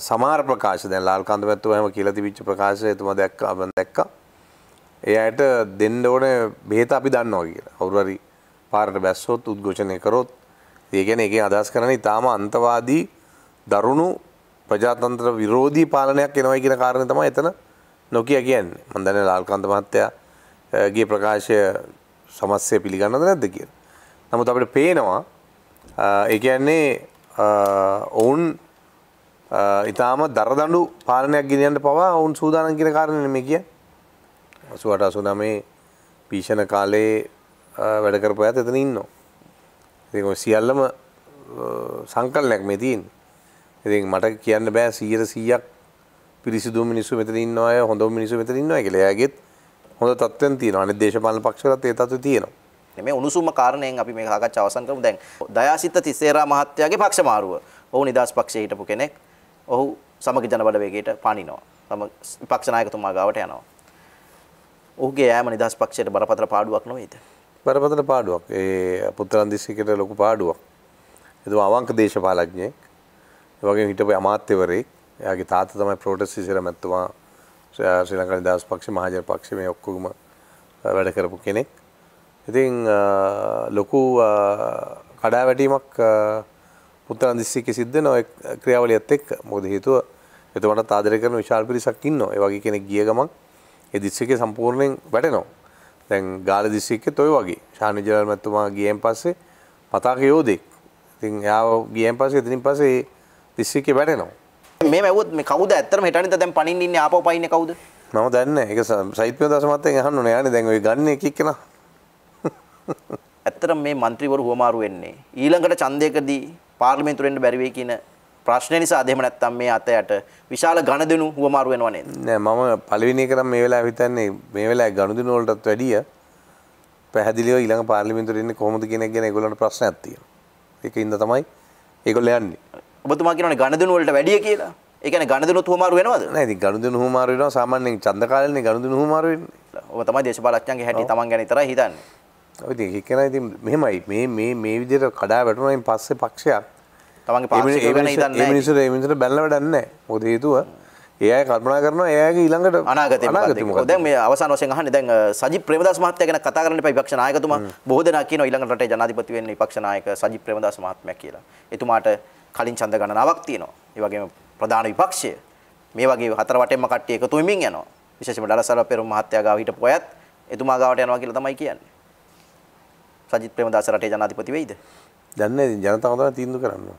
සමහර ප්‍රකාශ දැන් ලාල්කාන්ත මැතිතුමා එහෙම කියලා තිබිච්ච ප්‍රකාශය එතුමා දැක්කා මම දැක්කා. එයාට දෙන්න ඕනේ බෙහෙත අපි දන්නවා කියලා. කවුරු හරි පාරට බැස්සොත් උද්ඝෝෂණය කරොත් ඒගැන එක අදස් කරන ඉතාම අන්තවාදී දරුණු ප්‍රජාතන්ත්‍ර විරෝධී පාලනයක් එනවයි කියෙන කාරණ තම එතන නොකිය කියන්න මන්දන ලාල්කන්ත මහත්තයාගේ ප්‍රකාශය සමස්ය පිළිගන්න නැද්ද කිය. නමුත් අපට පේනවා එකන්නේ ඔවුන් ඉතාම දරදඩු පාලනයක් ගෙනයන්ට පවා ඔවුන් සූදානන් කියෙන කාරණ මේ කිය අසුවට අසුනමේ පීෂණ කාලේ වැඩකරපයත් එතන ඉන්නවා. ඉතින් ඔය සියල්ලම සංකල්පයක් මේ තියෙන්නේ. ඉතින් මට කියන්න බෑ 100%ක් පිරිසිදු මිනිස්සු මෙතන ඉන්නවා අය හොඳ මිනිස්සු මෙතන ඉන්නවා කියලා. එයාගෙත් හොඳ තත්ත්වයන් තියෙනවා. අනිත් දේශපාලන පක්ෂවලත් ඒ තත්ත්වය තියෙනවා. මේ උණුසුම කාරණයෙන් අපි මේ සාකච්ඡාව අවසන් කරමු. දැන් දයාසිත තිසේරා මහත්තයාගේ පක්ෂ මාරුව. ඔහු නිදහස් පක්ෂයේ හිටපු කෙනෙක්. ඔහු සමග ජනබල වේගයට පනිනවා. තම විපක්ෂ නායකතුමා ගාවට යනවා. ඔහුගේ ෑම නිදහස් පක්ෂයට බරපතල පාඩුවක් නොවේද? බරපතල පාඩුවක් ඒ පුත්‍රන්දිස්සිකට ලොකු පාඩුවක්. එතුම අවංක දේශපාලඥයෙක් වගේ හිටපු අමාත්‍යවරයෙක් එයාගේ තාත තමයි ප්‍රෝටස් සිසිර මැත්තුමා ශ්‍රී ලංකා නිදහස් පක්ෂ මහජන පක්ෂ මේ ඔක්කොම වැඩ කරපු කෙනෙක්. ඉතින් ලොකු කඩාවැටීමක් පුත්‍රන්දිස්සිකේ සිද්ධ වෙනවා ඒ ක්‍රියාවලියත් එක්ක. මොකද හේතුව එතුමට ආදරය කරන විශාල පිරිසක් ඉන්නවා. ඒ වගේ කෙනෙක් ගිය ගමන් ඒ දිස්ත්‍රික්කේ සම්පූර්ණයෙන් වැටෙනවා. තැන් ගාල දිසික්කෙ තොයි වගේ ශානි ජරල්මැත්තුමා ගියෙන් පස්සේ පතාක යෝදෙක් ඉතින් යාව ගියෙන් පස්සේ ඉතින් පස්සේ දිස්සික්ක වැටෙනවා මේ මැවත් මේ කවුද ඇත්තටම හිටන්නේ දැන් පණින්න ඉන්නේ ආපහු පයින්නේ කවුද මම දන්න එක සයිත්‍ය දසමත්තෙන් අහන්න යන දැන් ඔය ගන්න එකක් කෙනා ඇත්තටම මේ മന്ത്രിවරු හුවමාරු වෙන්නේ ඊළඟට ඡන්දයකදී පාර්ලිමේන්තුවෙන් බැරි වෙයි කියන ප්‍රශ්න නිසා දෙම නැත්තම් මේ අතයට විශාල ගණදෙනු හුවමාරු වෙනව නේද? නෑ මම පළවෙනි එක නම් මේ වෙලාවේ හිතන්නේ මේ වෙලාවේ ගණදෙනු වලටත් වැඩිය පැහැදිලිව ඊළඟ පාර්ලිමේන්තුවට එන්නේ කොහොමද කියන එක ගැන ඒගොල්ලන්ට ප්‍රශ්නයක් තියෙනවා. ඒකින්ද තමයි ඒගොල්ලෝ යන්නේ. ඔබතුමා කියනවනේ ගණදෙනු වලට වැඩිය කියලා. ඒ කියන්නේ ගණදෙනුත් හුවමාරු වෙනවද? නෑ ඉතින් ගණදෙනු හුවමාරු වෙනවා සාමාන්‍යයෙන් ඡන්ද කාලෙන්නේ ගණදෙනු හුවමාරු වෙන්නේ. ඔබ තමයි දේශපාලඥයන්ගේ හැටි තමන් ගැන විතරයි හිතන්නේ. ඔය ඉතින් එක්කෙනා ඉතින් මෙහෙමයි මේ මේ මේ විදිහට කඩා වැටුණායින් පස්සේ පක්ෂයක් තමන්ගේ පා මිනිසර මිනිසට බැල්ලවටන්න මොද හේතුව ඒය කල්පනා කරන ඒගේ ඊළඟට අනාගත දැ මේ අවසන් වසය හන දැන් සජි ප්‍රමදස් මහත්ය ගැන කතා කරන පක්ෂනායකතුම බෝධන කියන ඊළඟට ජනාධිපති වෙන්නේ පක්ෂනායක සජි ප්‍රමදස් මහත්මය කියලා එතුමාට කලින් චන්ද ගණනාවක් තියෙනවා ඒ වගේම ප්‍රධාන විපක්ෂය මේ වගේ හතර වටේම කට්ටිය එකතු වෙමින් යනවා විශේෂයෙන්ම ඩලසල පෙරම් මහත්ය ගාව හිටපු අයත් එතුමා ගාවට යනවා කියලා තමයි කියන්නේ සජිත් ප්‍රමදාස රටේ ජනාධිපති වෙයිද? දන්නේ නැහැ ඉතින් ජනතාව තමයි තීන්දුව කරන්නේ.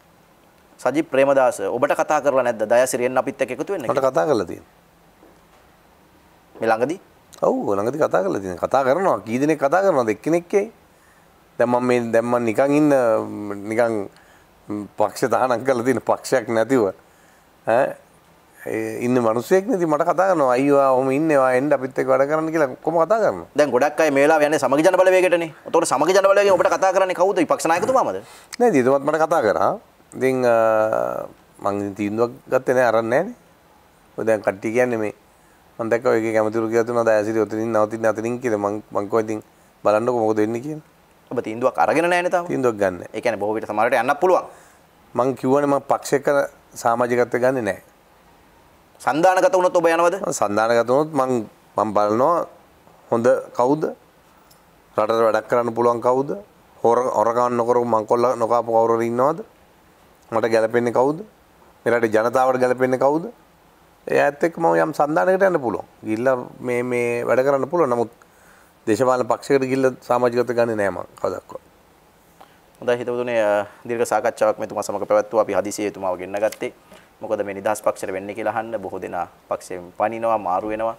සජිත් ප්‍රේමදාස ඔබට කතා කරලා නැද්ද දයාසිරියෙන් අපිත් එක්ක එකතු වෙන්න කියලා? මට කතා කරලා තියෙනවා. මේ ළඟදී? ඔව් ළඟදී කතා කරලා තියෙනවා. කතා කරනවා. කී දෙනෙක් කතා කරනවද එක්කෙනෙක්ගේ? දැන් මම මේ දැන් මම නිකන් ඉන්න නිකන් පක්ෂ තහනම් කරලා තියෙන පක්ෂයක් නැතිව ඈ ඉන්න මිනිස්සෙක් නෙති මට කතා කරනවා අයියෝ ඔහොම ඉන්නවා එන්න අපිත් එක්ක වැඩ කරන්න කියලා කොහොම කතා කරනවා දැන් ගොඩක් අය මේලා යන්නේ සමගි ජන බලවේගයටනේ. උතෝර සමගි ජන බලවේගයෙන් ඔබට කතා කරන්නේ කවුද? විපක්ෂ නායකතුමාමද? නෑ දිදුමත් මට කතා කරා. ඉතින් මං තීන්දුවක් ගත්තේ නෑ අරන් නෑනේ. ඔය දැන් කට්ටිය කියන්නේ මේ මං දැක්ක ඔයගේ කැමතිරු කියලා තුනා දයසිරි ඔතනින් නවතින්න අතනින් කියලා මං මං කෝ ඉතින් බලන්නකො මොකද වෙන්නේ කියලා. ඔබ තීන්දුවක් අරගෙන නෑනේ තාම. තීන්දුවක් ගන්න. ඒ කියන්නේ බොහෝ විට සමහරට යන්නත් පුළුවන්. මං කිව්වනේ මං පක්ෂයක සමාජිකත්වය ගන්නෙ නෑ. සන්දානගත වුණොත් ඔබ යනවද? සන්දානගත වුණොත් මං මං බලනවා හොඳ කවුද? රටට වැඩක් කරන්න පුළුවන් කවුද? හොර හොරගන්න නොකරු මංකොල්ල නොකාපු කවුරු ඉන්නවද? මට ගැලපෙන්නේ කවුද? මෙලට ජනතාවට ගැලපෙන්නේ කවුද? එයාත් එක්ක මම යම් සන්දානයකට යන්න පුළුවන්. ගිහිල්ලා මේ මේ වැඩ කරන්න පුළුවන්. නමුත් දේශපාලන පක්ෂයකට ගිහිල්ලා සමාජගත ගන්නේ නෑ මම කවදක්වත්. හොඳයි හිතවතුනේ දීර්ඝ සාකච්ඡාවක් මෙතුමා සමග පැවැත්වුවා. අපි හදිසියෙ එතුමාව ගෙන්න ගත්තේ. මොකද මේ නිදහස් පක්ෂයට වෙන්නේ කියලා අහන්න බොහෝ දෙනා පක්ෂයෙන් පනිනවා, මාරු වෙනවා.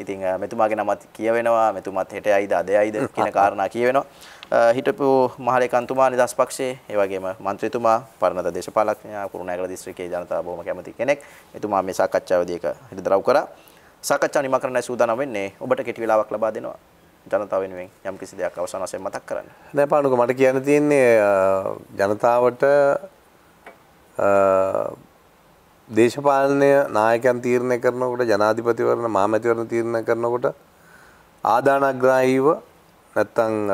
ඉතින් මෙතුමාගේ නමත් කියවෙනවා මෙතුමත් හෙටයයිද අදයයිද කියන කාරණා කියවෙනවා හිටපු මහලේකන්තුමා නිදහස් පක්ෂයේ ඒ වගේම മന്ത്രിතුමා පරණත දේශපාලකඥයා කුරුණෑගල දිස්ත්‍රික්කයේ ජනතාව බොහොම කැමති කෙනෙක් එතුමා මේ සාකච්ඡාවේදී ඒක හෙළිදරව් කරා සාකච්ඡා නිම කරන්න සූදානම් වෙන්නේ ඔබට කෙටි වෙලාවක් ලබා දෙනවා ජනතාව වෙනුවෙන් යම් කිසි දෙයක් අවසන් වශයෙන් මතක් කරන්න. නෑ පානුක මට කියන්න තියෙන්නේ ජනතාවට දේශපාලනය නායකයන් තීරණය කරනකොට ජනාධිපතිවරණ මහමැතිවරණ තීරණය කරනකොට ආදානග්‍රාහීව නැත්තම්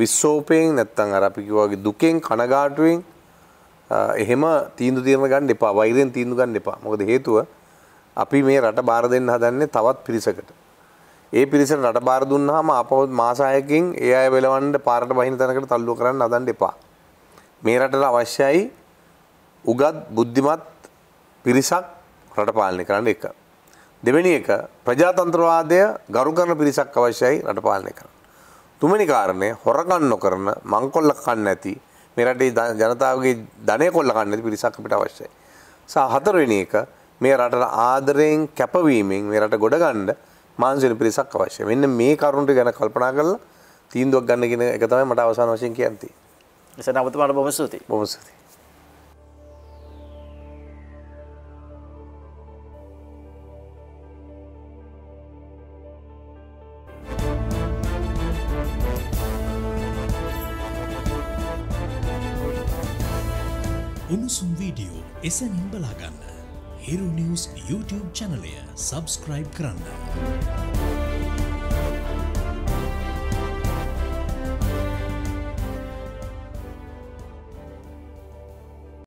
විස්සෝපයෙන් නැත්තම් අර අපි කිව්වාගේ දුකෙන් කනගාටුවෙන් එහෙම තීන්දුව තීරණ ගන්න එපා වෛරයෙන් තීන්දුව ගන්න එපා මොකද හේතුව අපි මේ රට බාර දෙන්න හදන්නේ තවත් පිරිසකට ඒ පිරිසට රට බාර දුන්නාම ආපහු මාස 6කින් ඒ අය වෙලවන්න පාරට බහින තැනකට තල්ලුව කරන්න හදන්න එපා මේ රටට අවශ්‍යයි උගත් බුද්ධිමත් පිරිසක් රට පාලනය කරන්න එක. දෙවැනි එක ප්‍රජාතන්ත්‍රවාදය ගරු කරන පිරිසක් අවශ්‍යයි රට පාලනය කරන්න. තුමනි කාරණය හොරගන්න නොකරන මංකොල්ල කන්න ඇති මේ රටේ ජනතාවගේ ධනය කොල්ල කන්න ඇති පිරිසක් අපිට අවශ්‍යයි. සහ හතරවෙනි එක මේ රටට ආදරයෙන් කැපවීමෙන් මේ රට ගොඩගන්න මාංශන පිරිසක් අවශ්‍ය. මෙන්න මේ කරුණට ගැන කල්පනා කරලා තීන්දුවක් ගන්න කියන එක තමයි මට අවසාන වශයෙන් කියන්නේ. එසන අපතුමාට බොහොම ස්තුතියි. බොහොම ස්තුතියි. එසනින් බලාගන්න හිරු නිවස් YouTube චැනලය සබස්ක්‍රයිබ් කරන්න.